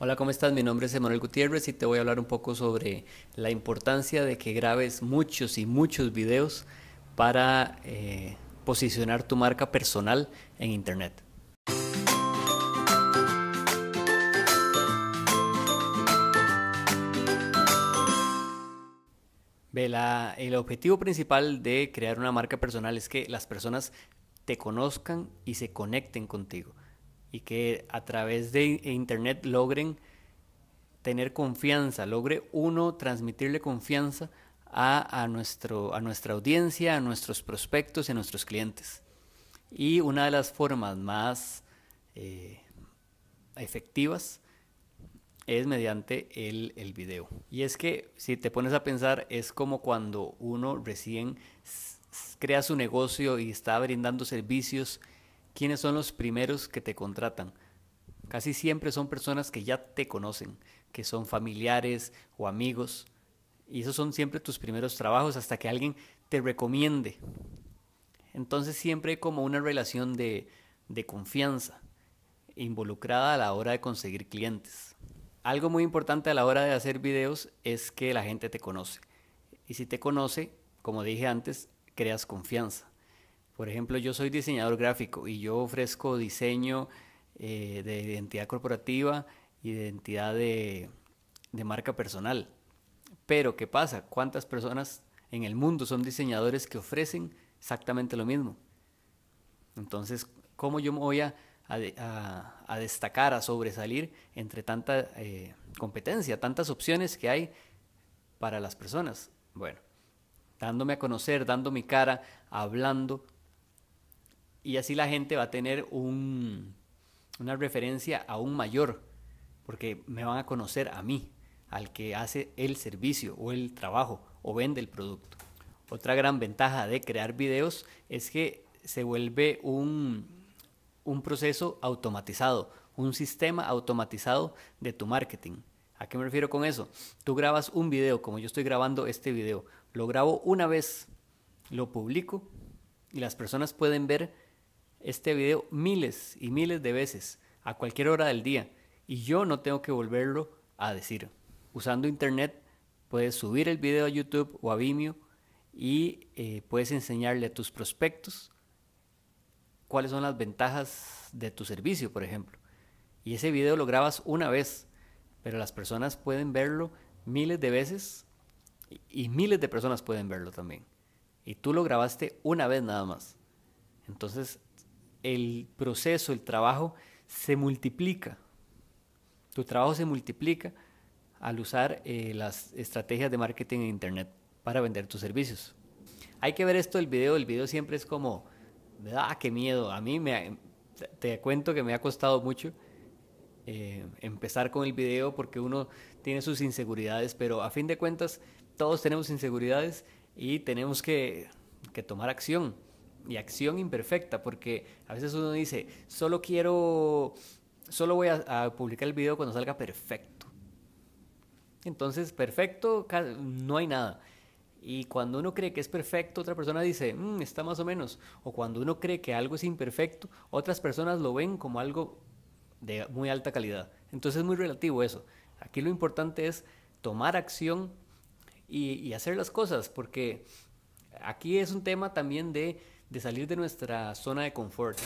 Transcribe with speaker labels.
Speaker 1: Hola, ¿cómo estás? Mi nombre es Emanuel Gutiérrez y te voy a hablar un poco sobre la importancia de que grabes muchos y muchos videos para eh, posicionar tu marca personal en Internet. el objetivo principal de crear una marca personal es que las personas te conozcan y se conecten contigo y que a través de Internet logren tener confianza, logre uno transmitirle confianza a, nuestro, a nuestra audiencia, a nuestros prospectos y a nuestros clientes. Y una de las formas más eh, efectivas es mediante el, el, video. Y es que si te pones a pensar, es como cuando uno recién crea su negocio y está brindando servicios quiénes son los primeros que te contratan. Casi siempre son personas que ya te conocen, que son familiares o amigos. Y esos son siempre tus primeros trabajos hasta que alguien te recomiende. Entonces siempre hay como una relación de, de confianza involucrada a la hora de conseguir clientes. Algo muy importante a la hora de hacer videos es que la gente te conoce. Y si te conoce, como dije antes, creas confianza. Por ejemplo, yo soy diseñador gráfico y yo ofrezco diseño eh, de identidad corporativa y de identidad de, marca personal. Pero, ¿qué pasa? ¿Cuántas personas en el mundo son diseñadores que ofrecen exactamente lo mismo? Entonces, ¿cómo yo me voy a, destacar, a sobresalir entre tanta eh, competencia, tantas opciones que hay para las personas? Bueno, dándome a conocer, dando mi cara, hablando, y así la gente va a tener una referencia aún mayor, porque me van a conocer a mí, al que hace el servicio o el trabajo o vende el producto. Otra gran ventaja de crear videos es que se vuelve un, un proceso automatizado, un sistema automatizado de tu marketing. ¿A qué me refiero con eso? Tú grabas un video, como yo estoy grabando este video, lo grabo una vez, lo publico y las personas pueden ver este video miles y miles de veces a cualquier hora del día y yo no tengo que volverlo a decir. Usando internet puedes subir el video a YouTube o a Vimeo y eh, puedes enseñarle a tus prospectos cuáles son las ventajas de tu servicio, por ejemplo. Y ese video lo grabas una vez, pero las personas pueden verlo miles de veces y miles de personas pueden verlo también. Y tú lo grabaste una vez nada más. Entonces el proceso, el trabajo se multiplica. Tu trabajo se multiplica al usar eh, las estrategias de marketing en Internet para vender tus servicios. Hay que ver esto del video. El video siempre es como, ah, qué miedo. A mí me, te cuento que me ha costado mucho eh, empezar con el video porque uno tiene sus inseguridades, pero a fin de cuentas todos tenemos inseguridades y tenemos que tomar acción y acción imperfecta, porque a veces uno dice, solo quiero, solo voy a, publicar el video cuando salga perfecto. Entonces, perfecto, no hay nada. Y cuando uno cree que es perfecto, otra persona dice, mm, está más o menos. O cuando uno cree que algo es imperfecto, otras personas lo ven como algo de muy alta calidad. Entonces es muy relativo eso. Aquí lo importante es tomar acción y hacer las cosas, porque aquí es un tema también de de salir de nuestra zona de confort.